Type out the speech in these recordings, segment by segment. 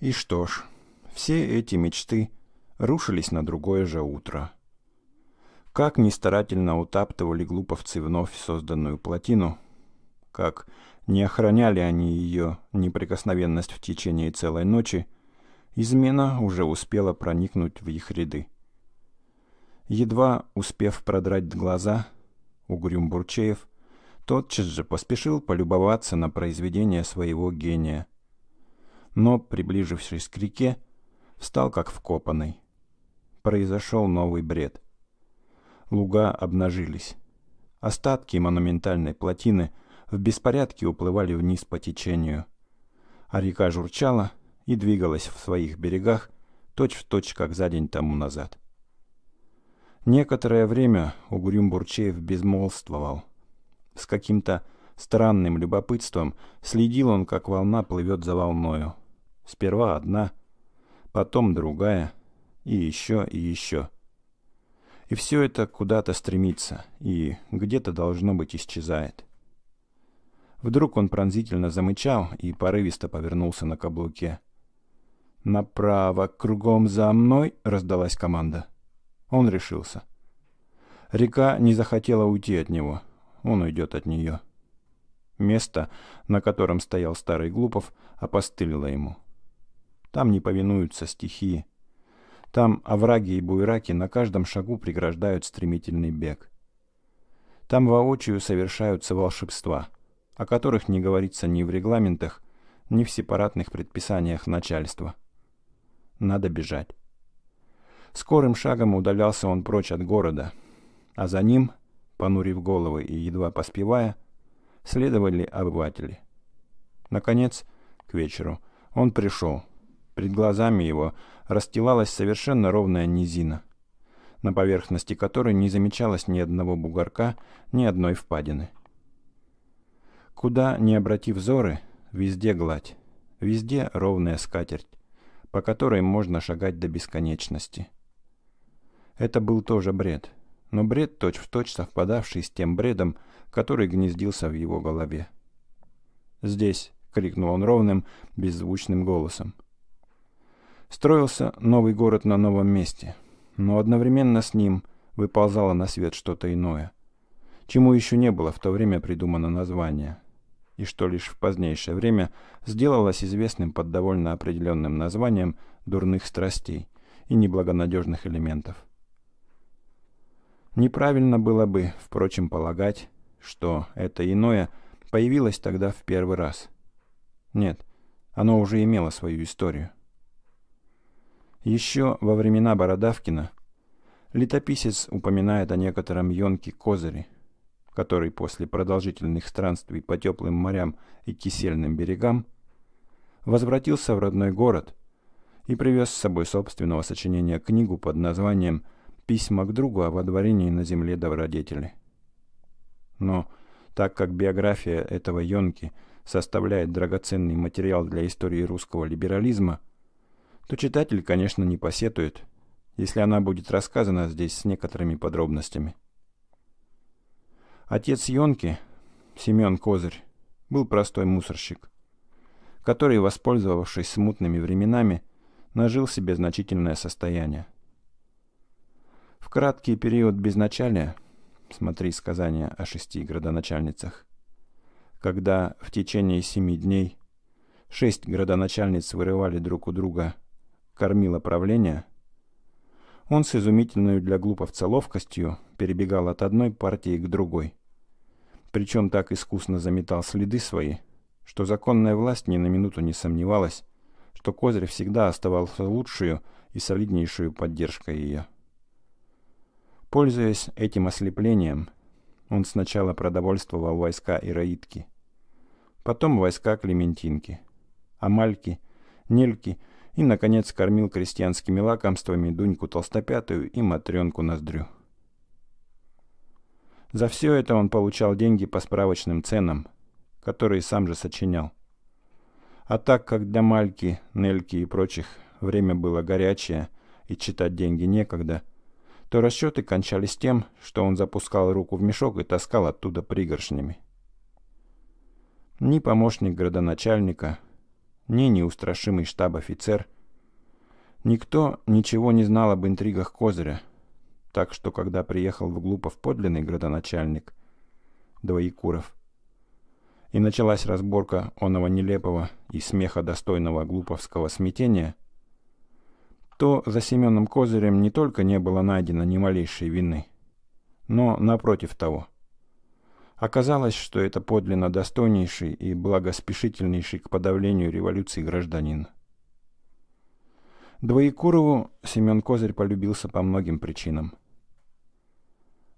И что ж, все эти мечты рушились на другое же утро. Как ни старательно утаптывали глуповцы вновь созданную плотину, как не охраняли они ее неприкосновенность в течение целой ночи, измена уже успела проникнуть в их ряды. Едва успев продрать глаза, угрюм Бурчеев тотчас же поспешил полюбоваться на произведение своего гения – но, приближившись к реке, встал как вкопанный. Произошел новый бред. Луга обнажились. Остатки монументальной плотины в беспорядке уплывали вниз по течению, а река журчала и двигалась в своих берегах точь-в-точь, точь, как за день тому назад. Некоторое время Угрюм Бурчеев безмолвствовал. С каким-то странным любопытством следил он, как волна плывет за волною. Сперва одна, потом другая, и еще, и еще. И все это куда-то стремится, и где-то должно быть исчезает. Вдруг он пронзительно замычал и порывисто повернулся на каблуке. «Направо, кругом за мной!» — раздалась команда. Он решился. Река не захотела уйти от него. Он уйдет от нее. Место, на котором стоял старый Глупов, опостылило ему. — там не повинуются стихии. Там овраги и буйраки на каждом шагу преграждают стремительный бег. Там воочию совершаются волшебства, о которых не говорится ни в регламентах, ни в сепаратных предписаниях начальства. Надо бежать. Скорым шагом удалялся он прочь от города, а за ним, понурив головы и едва поспевая, следовали обыватели. Наконец, к вечеру, он пришел, Перед глазами его расстилалась совершенно ровная низина, на поверхности которой не замечалось ни одного бугорка, ни одной впадины. Куда не обрати взоры, везде гладь, везде ровная скатерть, по которой можно шагать до бесконечности. Это был тоже бред, но бред точь-в-точь точь совпадавший с тем бредом, который гнездился в его голове. «Здесь!» — крикнул он ровным, беззвучным голосом — Строился новый город на новом месте, но одновременно с ним выползало на свет что-то иное, чему еще не было в то время придумано название, и что лишь в позднейшее время сделалось известным под довольно определенным названием «дурных страстей» и неблагонадежных элементов. Неправильно было бы, впрочем, полагать, что это иное появилось тогда в первый раз. Нет, оно уже имело свою историю. Еще во времена Бородавкина летописец упоминает о некотором Йонке Козыре, который после продолжительных странствий по теплым морям и кисельным берегам возвратился в родной город и привез с собой собственного сочинения книгу под названием «Письма к другу о водворении на земле добродетели». Но так как биография этого Йонки составляет драгоценный материал для истории русского либерализма – то читатель, конечно, не посетует, если она будет рассказана здесь с некоторыми подробностями. Отец Йонки, Семен Козырь, был простой мусорщик, который, воспользовавшись смутными временами, нажил себе значительное состояние. В краткий период безначалия, смотри сказания о шести градоначальницах, когда в течение семи дней шесть градоначальниц вырывали друг у друга кормила правление, он с изумительной для глуповца ловкостью перебегал от одной партии к другой. Причем так искусно заметал следы свои, что законная власть ни на минуту не сомневалась, что Козырь всегда оставался лучшую и солиднейшую поддержкой ее. Пользуясь этим ослеплением, он сначала продовольствовал войска Ираитки, потом войска Клементинки, Амальки, Нельки и, наконец, кормил крестьянскими лакомствами Дуньку Толстопятую и Матренку Ноздрю. За все это он получал деньги по справочным ценам, которые сам же сочинял. А так как для Мальки, Нельки и прочих время было горячее и читать деньги некогда, то расчеты кончались тем, что он запускал руку в мешок и таскал оттуда пригоршнями. Ни помощник градоначальника, ни неустрашимый штаб-офицер. Никто ничего не знал об интригах Козыря, так что, когда приехал в Глупов подлинный градоначальник Двоекуров, и началась разборка оного нелепого и смеха достойного глуповского смятения, то за Семеном Козырем не только не было найдено ни малейшей вины, но напротив того – Оказалось, что это подлинно достойнейший и благоспешительнейший к подавлению революции гражданин. Двоекурову Семен Козырь полюбился по многим причинам.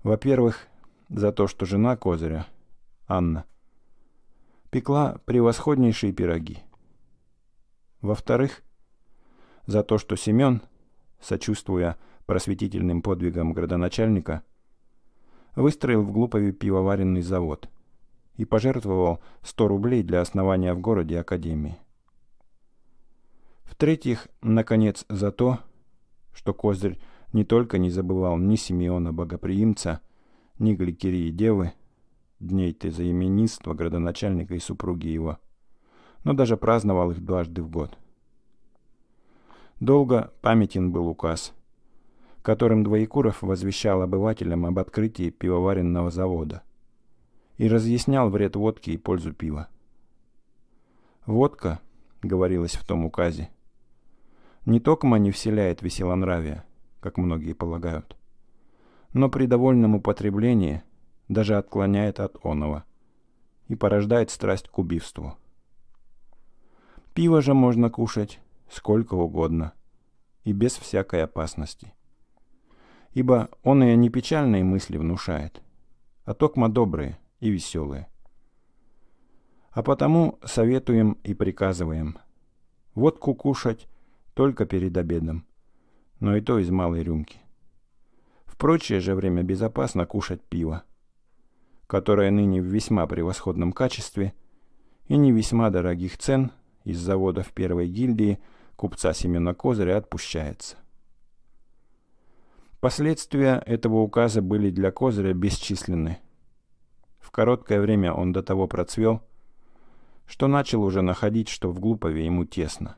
Во-первых, за то, что жена Козыря, Анна, пекла превосходнейшие пироги. Во-вторых, за то, что Семен, сочувствуя просветительным подвигам градоначальника, выстроил в Глупове пивоваренный завод и пожертвовал 100 рублей для основания в городе академии. В-третьих, наконец, за то, что Козырь не только не забывал ни Симеона Богоприимца, ни Гликерии Девы, дней ты за именинство градоначальника и супруги его, но даже праздновал их дважды в год. Долго памятен был указ – которым Двоекуров возвещал обывателям об открытии пивоваренного завода и разъяснял вред водки и пользу пива. «Водка», — говорилось в том указе, — «не токма не вселяет веселонравие, как многие полагают, но при довольном употреблении даже отклоняет от оного и порождает страсть к убийству. Пиво же можно кушать сколько угодно и без всякой опасности» ибо он и не печальные мысли внушает, а токмо добрые и веселые. А потому советуем и приказываем. Водку кушать только перед обедом, но и то из малой рюмки. В прочее же время безопасно кушать пиво, которое ныне в весьма превосходном качестве и не весьма дорогих цен из заводов первой гильдии купца Семена Козыря отпущается. Последствия этого указа были для Козыря бесчисленны. В короткое время он до того процвел, что начал уже находить, что в Глупове ему тесно.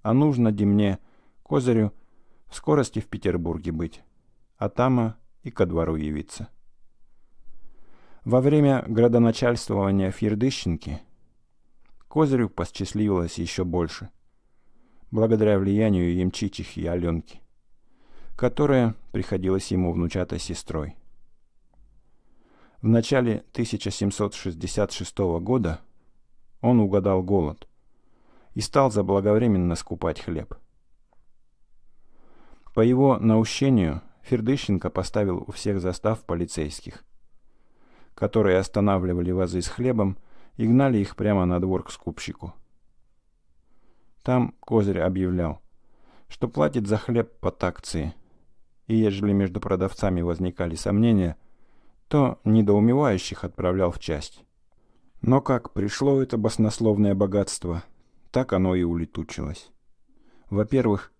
А нужно де мне, Козырю, в скорости в Петербурге быть, а тама и ко двору явиться. Во время градоначальствования Фирдыщенки Козырю посчастливилось еще больше, благодаря влиянию Емчичихи и Аленки которое приходилось ему внучато сестрой. В начале 1766 года он угадал голод и стал заблаговременно скупать хлеб. По его наущению Фердыщенко поставил у всех застав полицейских, которые останавливали вазы с хлебом и гнали их прямо на двор к скупщику. Там Козырь объявлял, что платит за хлеб по такции – и ежели между продавцами возникали сомнения, то недоумевающих отправлял в часть. Но как пришло это баснословное богатство, так оно и улетучилось. Во-первых,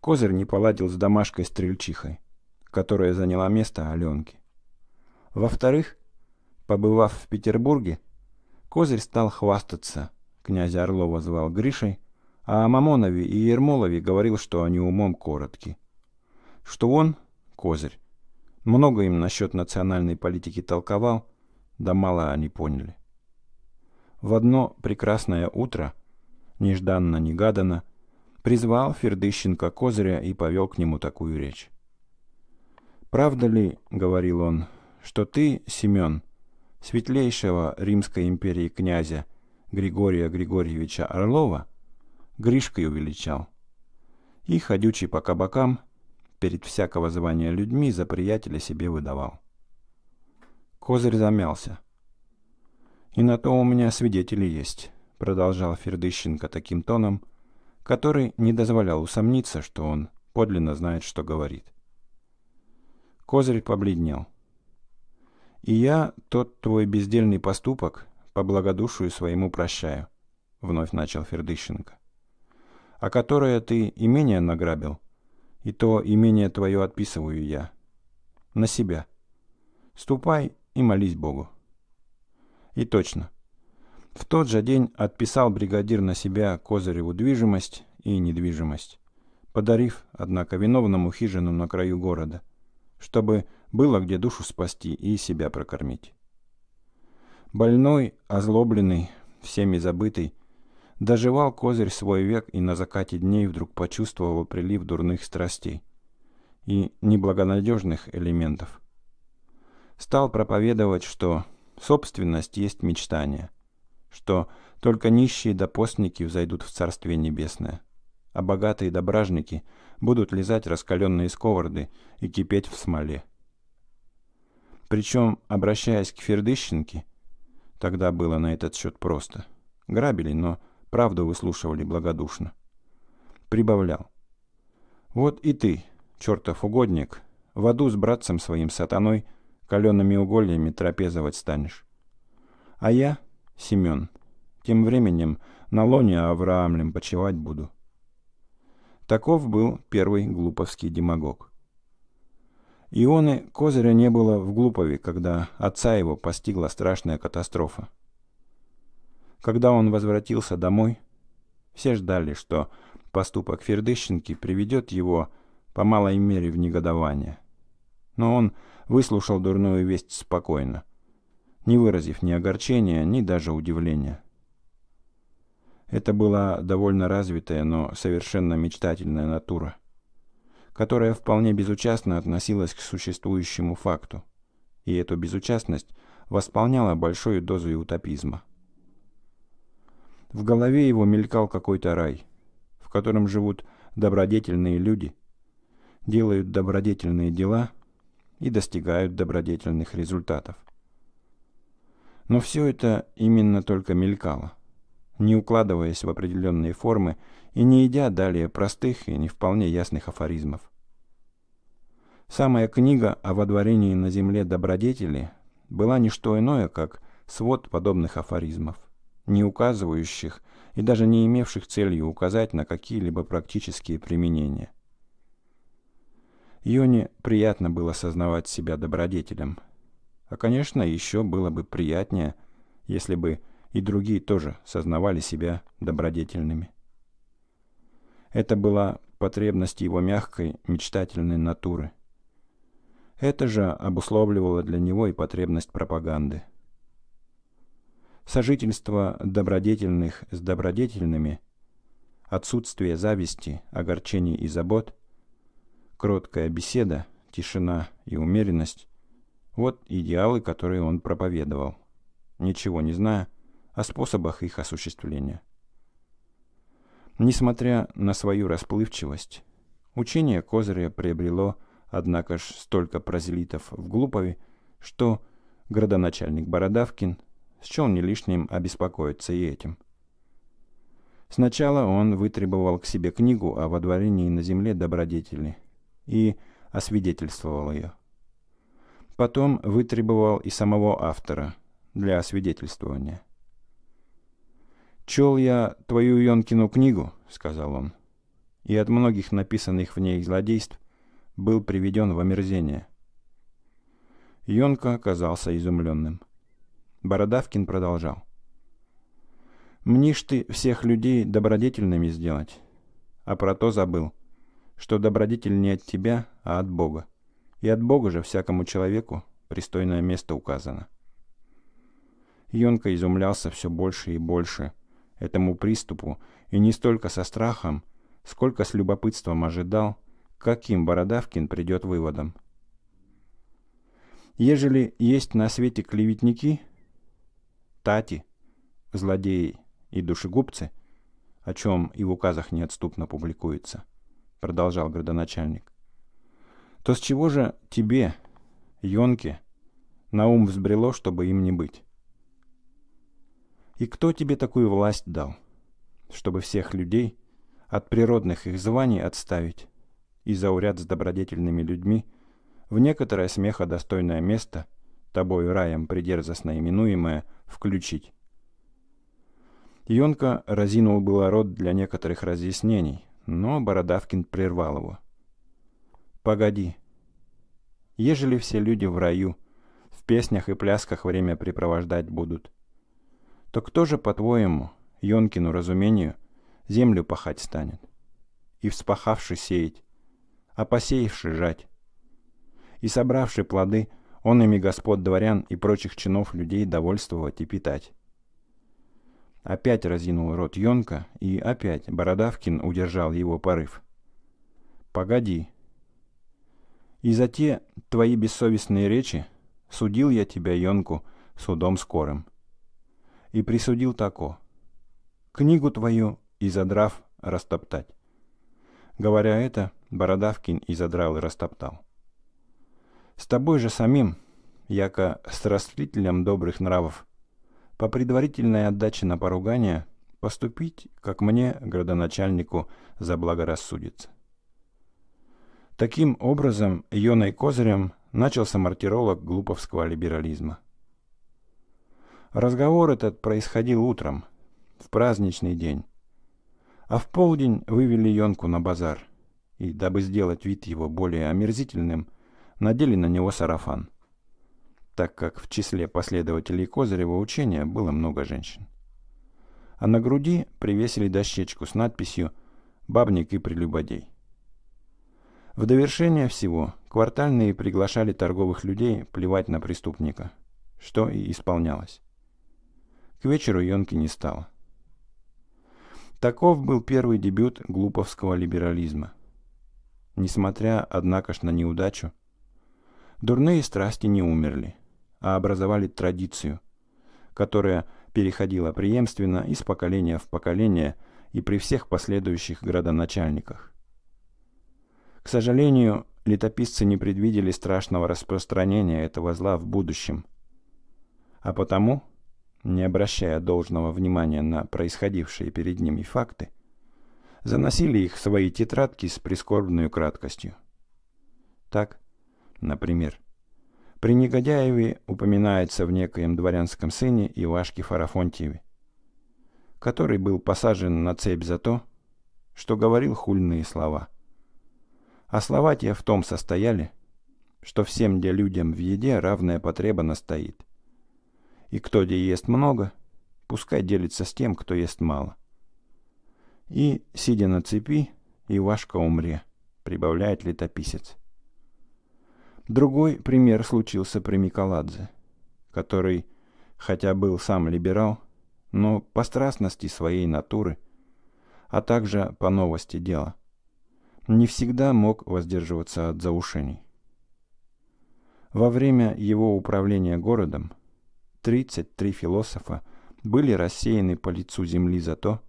Козырь не поладил с домашкой-стрельчихой, которая заняла место Аленки. Во-вторых, побывав в Петербурге, Козырь стал хвастаться. Князя Орлова звал Гришей, а о Мамонове и Ермолове говорил, что они умом коротки что он – козырь. Много им насчет национальной политики толковал, да мало они поняли. В одно прекрасное утро, нежданно-негаданно, призвал Фердыщенко козыря и повел к нему такую речь. «Правда ли, — говорил он, — что ты, Семен, светлейшего Римской империи князя Григория Григорьевича Орлова, Гришкой увеличал?» и, ходючий по кабакам, перед всякого звания людьми за приятеля себе выдавал. Козырь замялся. «И на то у меня свидетели есть», — продолжал Фердыщенко таким тоном, который не дозволял усомниться, что он подлинно знает, что говорит. Козырь побледнел. «И я тот твой бездельный поступок по благодушию своему прощаю», — вновь начал Фердыщенко. «А которое ты имение награбил, и то имение твое отписываю я. На себя. Ступай и молись Богу. И точно. В тот же день отписал бригадир на себя Козыреву движимость и недвижимость, подарив, однако, виновному хижину на краю города, чтобы было где душу спасти и себя прокормить. Больной, озлобленный, всеми забытый, Доживал козырь свой век и на закате дней вдруг почувствовал прилив дурных страстей и неблагонадежных элементов. Стал проповедовать, что собственность есть мечтание, что только нищие да постники взойдут в Царствие Небесное, а богатые да будут лизать раскаленные сковороды и кипеть в смоле. Причем, обращаясь к Фердыщенке, тогда было на этот счет просто, грабили, но Правду выслушивали благодушно. Прибавлял. «Вот и ты, чертов угодник, в аду с братцем своим сатаной калеными угольями трапезовать станешь. А я, Семен, тем временем на лоне Авраамлем почевать буду». Таков был первый глуповский демагог. Ионы Козыря не было в Глупове, когда отца его постигла страшная катастрофа. Когда он возвратился домой, все ждали, что поступок Фердыщенки приведет его, по малой мере, в негодование. Но он выслушал дурную весть спокойно, не выразив ни огорчения, ни даже удивления. Это была довольно развитая, но совершенно мечтательная натура, которая вполне безучастно относилась к существующему факту, и эту безучастность восполняла большую дозу утопизма. В голове его мелькал какой-то рай, в котором живут добродетельные люди, делают добродетельные дела и достигают добродетельных результатов. Но все это именно только мелькало, не укладываясь в определенные формы и не идя далее простых и не вполне ясных афоризмов. Самая книга о водворении на земле добродетели была не что иное, как свод подобных афоризмов не указывающих и даже не имевших целью указать на какие-либо практические применения. Йоне приятно было сознавать себя добродетелем. А, конечно, еще было бы приятнее, если бы и другие тоже сознавали себя добродетельными. Это была потребность его мягкой, мечтательной натуры. Это же обусловливало для него и потребность пропаганды – сожительство добродетельных с добродетельными, отсутствие зависти, огорчений и забот, кроткая беседа, тишина и умеренность – вот идеалы, которые он проповедовал, ничего не зная о способах их осуществления. Несмотря на свою расплывчивость, учение Козыря приобрело, однако ж, столько прозелитов в Глупове, что градоначальник Бородавкин счел не лишним обеспокоиться и этим. Сначала он вытребовал к себе книгу о водворении на земле добродетели и освидетельствовал ее. Потом вытребовал и самого автора для освидетельствования. «Чел я твою Йонкину книгу», — сказал он, — «и от многих написанных в ней злодейств был приведен в омерзение». Йонка оказался изумленным. Бородавкин продолжал. «Мнишь ты всех людей добродетельными сделать, а про то забыл, что добродетель не от тебя, а от Бога. И от Бога же всякому человеку пристойное место указано». Йонка изумлялся все больше и больше этому приступу, и не столько со страхом, сколько с любопытством ожидал, каким Бородавкин придет выводом. «Ежели есть на свете клеветники, — тати, злодеи и душегубцы, о чем и в указах неотступно публикуется, продолжал градоначальник, то с чего же тебе, Йонке, на ум взбрело, чтобы им не быть? И кто тебе такую власть дал, чтобы всех людей от природных их званий отставить и зауряд с добродетельными людьми в некоторое смеха достойное место, тобою раем придерзостно именуемое – включить. Ионка разинул было рот для некоторых разъяснений, но Бородавкин прервал его. «Погоди. Ежели все люди в раю, в песнях и плясках время препровождать будут, то кто же, по-твоему, Йонкину разумению, землю пахать станет? И вспахавши сеять, а посеявши жать, и собравши плоды — он ими господ дворян и прочих чинов людей довольствовать и питать. Опять разинул рот Йонка, и опять Бородавкин удержал его порыв. «Погоди. И за те твои бессовестные речи судил я тебя, Йонку, судом скорым. И присудил тако. Книгу твою, и задрав, растоптать». Говоря это, Бородавкин и задрал и растоптал. С тобой же самим, яко с растлителем добрых нравов, по предварительной отдаче на поругание поступить, как мне, градоначальнику, за благорассудится. Таким образом, Йоной Козырем начался мартиролог глуповского либерализма. Разговор этот происходил утром, в праздничный день. А в полдень вывели Йонку на базар, и, дабы сделать вид его более омерзительным – надели на него сарафан, так как в числе последователей Козырева учения было много женщин. А на груди привесили дощечку с надписью «Бабник и прелюбодей». В довершение всего квартальные приглашали торговых людей плевать на преступника, что и исполнялось. К вечеру Йонки не стало. Таков был первый дебют глуповского либерализма. Несмотря, однако ж, на неудачу, Дурные страсти не умерли, а образовали традицию, которая переходила преемственно из поколения в поколение и при всех последующих градоначальниках. К сожалению, летописцы не предвидели страшного распространения этого зла в будущем, а потому, не обращая должного внимания на происходившие перед ними факты, заносили их в свои тетрадки с прискорбной краткостью. Так, Например, при Негодяеве упоминается в некоем дворянском сыне Ивашке Фарафонтьеве, который был посажен на цепь за то, что говорил хульные слова. А слова те в том состояли, что всем где людям в еде равная потреба настоит. И кто где ест много, пускай делится с тем, кто ест мало. И, сидя на цепи, Ивашка умре, прибавляет летописец. Другой пример случился при Миколадзе, который, хотя был сам либерал, но по страстности своей натуры, а также по новости дела, не всегда мог воздерживаться от заушений. Во время его управления городом 33 философа были рассеяны по лицу земли за то,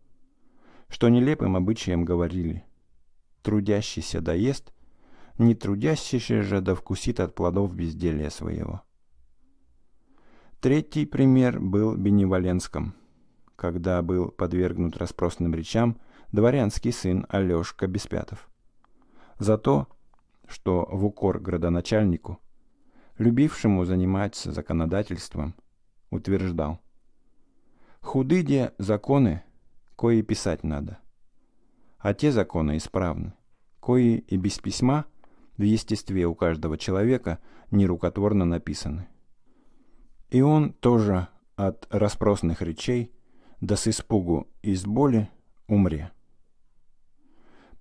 что нелепым обычаем говорили «трудящийся доест, не трудящийся же да вкусит от плодов безделия своего. Третий пример был Беневоленском. Когда был подвергнут распросным речам дворянский сын Алешка Беспятов. За то, что в укор градоначальнику, любившему заниматься законодательством, утверждал. Худыде законы, кои писать надо, а те законы исправны, кои и без письма в естестве у каждого человека нерукотворно написаны. И он тоже от распросных речей, да с испугу и с боли умре.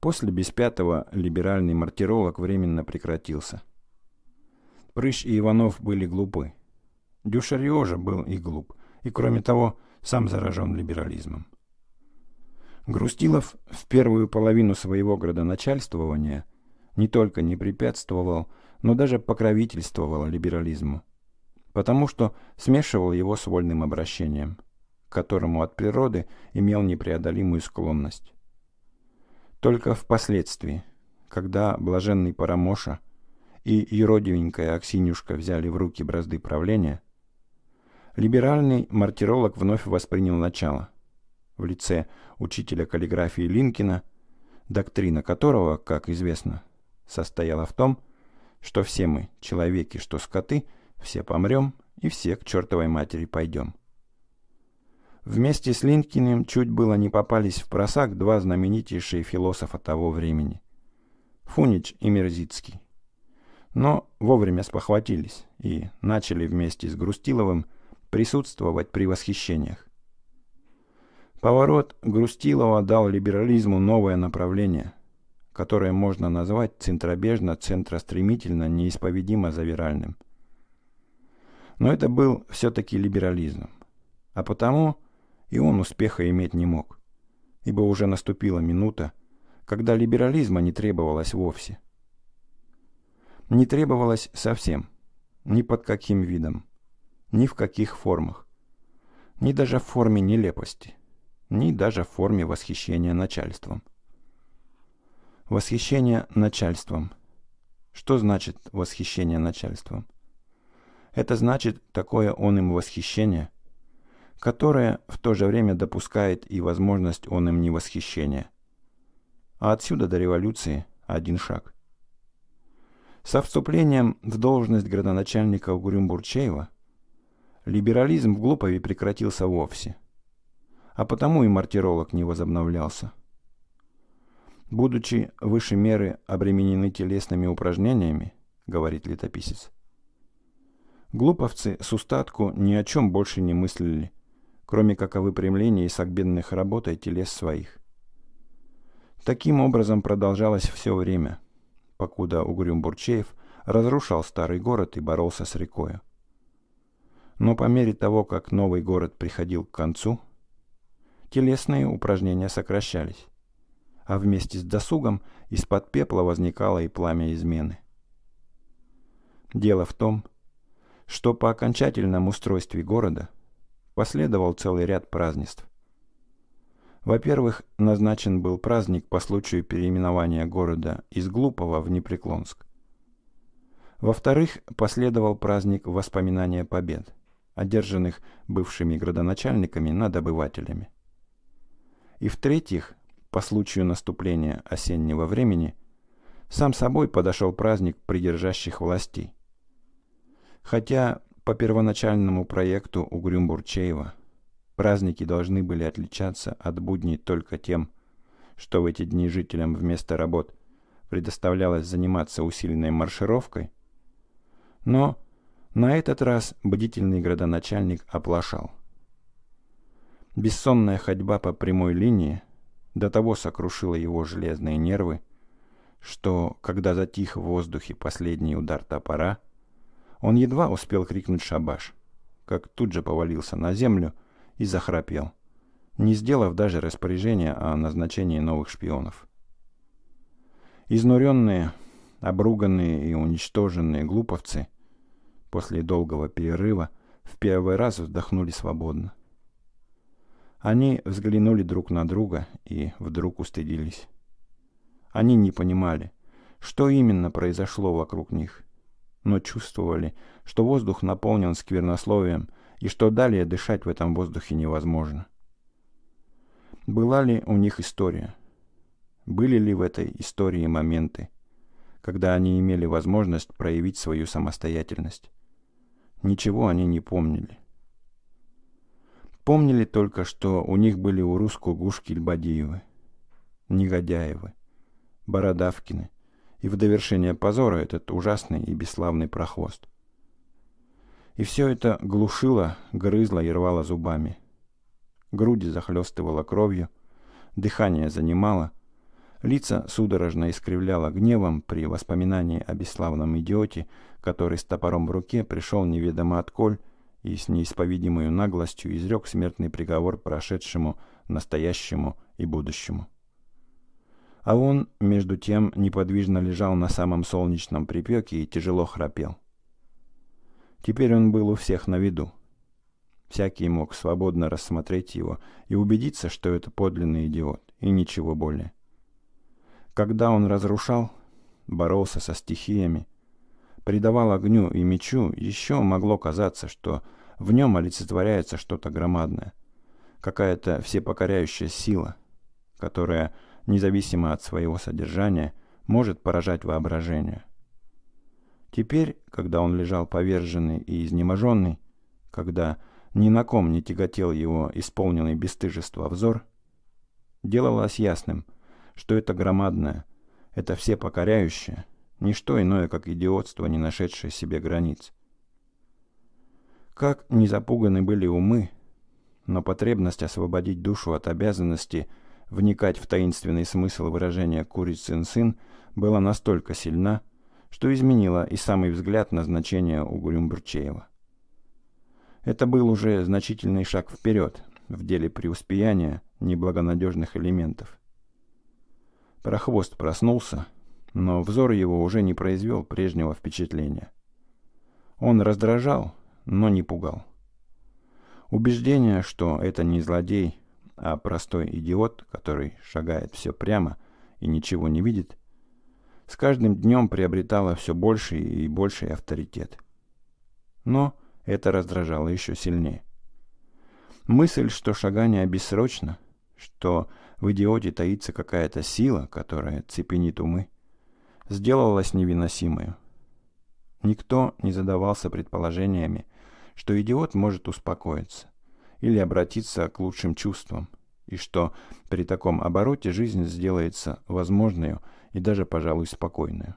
После без пятого либеральный мартиролог временно прекратился. Прыщ и Иванов были глупы. Дюшарио же был и глуп, и кроме того, сам заражен либерализмом. Грустилов в первую половину своего градоначальствования – не только не препятствовал, но даже покровительствовал либерализму, потому что смешивал его с вольным обращением, к которому от природы имел непреодолимую склонность. Только впоследствии, когда блаженный Парамоша и еродивенькая Аксинюшка взяли в руки бразды правления, либеральный мартиролог вновь воспринял начало в лице учителя каллиграфии Линкина, доктрина которого, как известно, состояла в том, что все мы, человеки, что скоты, все помрем и все к чертовой матери пойдем. Вместе с Линкиным чуть было не попались в просак два знаменитейшие философа того времени – Фунич и Мерзицкий. Но вовремя спохватились и начали вместе с Грустиловым присутствовать при восхищениях. Поворот Грустилова дал либерализму новое направление – которое можно назвать центробежно, центростремительно, неисповедимо завиральным. Но это был все-таки либерализм. А потому и он успеха иметь не мог. Ибо уже наступила минута, когда либерализма не требовалось вовсе. Не требовалось совсем. Ни под каким видом. Ни в каких формах. Ни даже в форме нелепости. Ни даже в форме восхищения начальством. Восхищение начальством. Что значит восхищение начальством? Это значит такое он им восхищение, которое в то же время допускает и возможность он им не восхищения. А отсюда до революции один шаг. Со вступлением в должность градоначальника угрюм либерализм в Глупове прекратился вовсе, а потому и мартиролог не возобновлялся. Будучи выше меры обременены телесными упражнениями, говорит летописец, глуповцы с устатку ни о чем больше не мыслили, кроме как о выпрямлении согбенных и телес своих. Таким образом продолжалось все время, покуда Угрюм Бурчеев разрушал старый город и боролся с рекою. Но по мере того, как новый город приходил к концу, телесные упражнения сокращались а вместе с досугом из-под пепла возникало и пламя измены. Дело в том, что по окончательном устройстве города последовал целый ряд празднеств. Во-первых, назначен был праздник по случаю переименования города из Глупого в Непреклонск. Во-вторых, последовал праздник воспоминания побед, одержанных бывшими градоначальниками над обывателями. И в-третьих, по случаю наступления осеннего времени, сам собой подошел праздник придержащих властей. Хотя по первоначальному проекту у бурчеева праздники должны были отличаться от будней только тем, что в эти дни жителям вместо работ предоставлялось заниматься усиленной маршировкой, но на этот раз бдительный градоначальник оплошал. Бессонная ходьба по прямой линии – до того сокрушила его железные нервы, что, когда затих в воздухе последний удар топора, он едва успел крикнуть «Шабаш!», как тут же повалился на землю и захрапел, не сделав даже распоряжения о назначении новых шпионов. Изнуренные, обруганные и уничтоженные глуповцы после долгого перерыва в первый раз вздохнули свободно. Они взглянули друг на друга и вдруг устыдились. Они не понимали, что именно произошло вокруг них, но чувствовали, что воздух наполнен сквернословием и что далее дышать в этом воздухе невозможно. Была ли у них история? Были ли в этой истории моменты, когда они имели возможность проявить свою самостоятельность? Ничего они не помнили. Помнили только, что у них были у урус Гушки Льбодеевы, Негодяевы, Бородавкины и в довершение позора этот ужасный и бесславный прохвост. И все это глушило, грызло и рвало зубами. Груди захлестывало кровью, дыхание занимало, лица судорожно искривляло гневом при воспоминании о бесславном идиоте, который с топором в руке пришел неведомо отколь и с неисповедимой наглостью изрек смертный приговор прошедшему, настоящему и будущему. А он, между тем, неподвижно лежал на самом солнечном припеке и тяжело храпел. Теперь он был у всех на виду. Всякий мог свободно рассмотреть его и убедиться, что это подлинный идиот, и ничего более. Когда он разрушал, боролся со стихиями, придавал огню и мечу, еще могло казаться, что в нем олицетворяется что-то громадное, какая-то всепокоряющая сила, которая, независимо от своего содержания, может поражать воображение. Теперь, когда он лежал поверженный и изнеможенный, когда ни на ком не тяготел его исполненный бесстыжества взор, делалось ясным, что это громадное, это всепокоряющее – Ничто иное, как идиотство, не нашедшее себе границ. Как не запуганы были умы, но потребность освободить душу от обязанности вникать в таинственный смысл выражения «курицын сын» была настолько сильна, что изменила и самый взгляд на значение у Гурюмбурчеева. Это был уже значительный шаг вперед в деле преуспеяния неблагонадежных элементов. Прохвост проснулся, но взор его уже не произвел прежнего впечатления. Он раздражал, но не пугал. Убеждение, что это не злодей, а простой идиот, который шагает все прямо и ничего не видит, с каждым днем приобретало все больший и больший авторитет. Но это раздражало еще сильнее. Мысль, что шагание бессрочно, что в идиоте таится какая-то сила, которая цепенит умы, сделалась невыносимой. Никто не задавался предположениями, что идиот может успокоиться или обратиться к лучшим чувствам, и что при таком обороте жизнь сделается возможной и даже, пожалуй, спокойной.